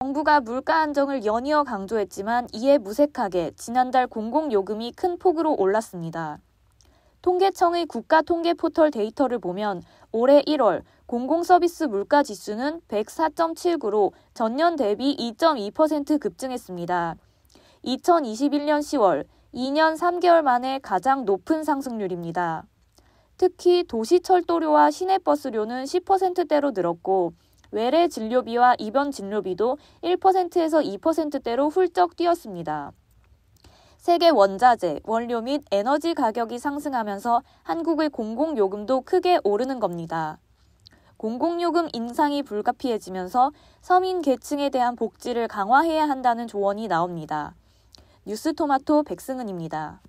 정부가 물가 안정을 연이어 강조했지만 이에 무색하게 지난달 공공요금이 큰 폭으로 올랐습니다. 통계청의 국가통계포털 데이터를 보면 올해 1월 공공서비스 물가 지수는 104.79로 전년 대비 2.2% 급증했습니다. 2021년 10월 2년 3개월 만에 가장 높은 상승률입니다. 특히 도시철도료와 시내버스료는 10%대로 늘었고 외래 진료비와 입원 진료비도 1%에서 2%대로 훌쩍 뛰었습니다. 세계 원자재, 원료 및 에너지 가격이 상승하면서 한국의 공공요금도 크게 오르는 겁니다. 공공요금 인상이 불가피해지면서 서민 계층에 대한 복지를 강화해야 한다는 조언이 나옵니다. 뉴스토마토 백승은입니다.